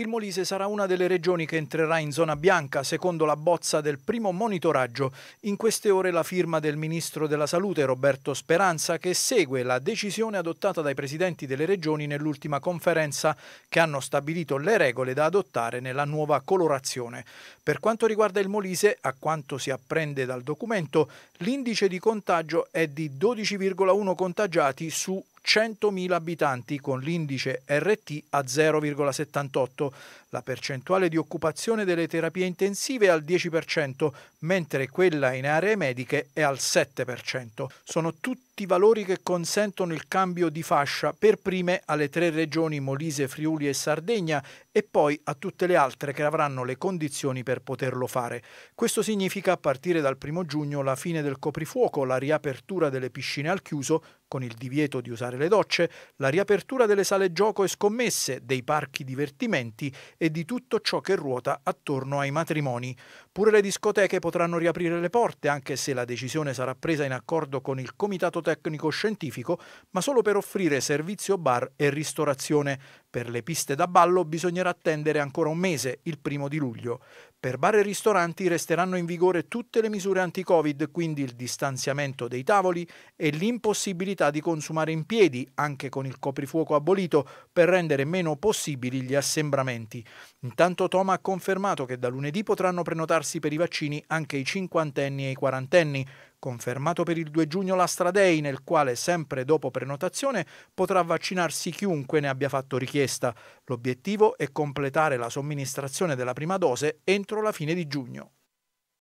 Il Molise sarà una delle regioni che entrerà in zona bianca secondo la bozza del primo monitoraggio. In queste ore la firma del Ministro della Salute Roberto Speranza che segue la decisione adottata dai presidenti delle regioni nell'ultima conferenza che hanno stabilito le regole da adottare nella nuova colorazione. Per quanto riguarda il Molise, a quanto si apprende dal documento, l'indice di contagio è di 12,1 contagiati su 100.000 abitanti con l'indice RT a 0,78, la percentuale di occupazione delle terapie intensive è al 10%, mentre quella in aree mediche è al 7%. Sono tutti tutti i valori che consentono il cambio di fascia per prime alle tre regioni Molise, Friuli e Sardegna e poi a tutte le altre che avranno le condizioni per poterlo fare. Questo significa a partire dal primo giugno la fine del coprifuoco, la riapertura delle piscine al chiuso con il divieto di usare le docce, la riapertura delle sale gioco e scommesse, dei parchi divertimenti e di tutto ciò che ruota attorno ai matrimoni. Pure le discoteche potranno riaprire le porte anche se la decisione sarà presa in accordo con il Comitato Tecnico tecnico-scientifico, ma solo per offrire servizio bar e ristorazione. Per le piste da ballo bisognerà attendere ancora un mese, il primo di luglio. Per bar e ristoranti resteranno in vigore tutte le misure anti-Covid, quindi il distanziamento dei tavoli e l'impossibilità di consumare in piedi, anche con il coprifuoco abolito, per rendere meno possibili gli assembramenti. Intanto Toma ha confermato che da lunedì potranno prenotarsi per i vaccini anche i cinquantenni e i quarantenni, Confermato per il 2 giugno la Stradei, nel quale sempre dopo prenotazione potrà vaccinarsi chiunque ne abbia fatto richiesta. L'obiettivo è completare la somministrazione della prima dose entro la fine di giugno.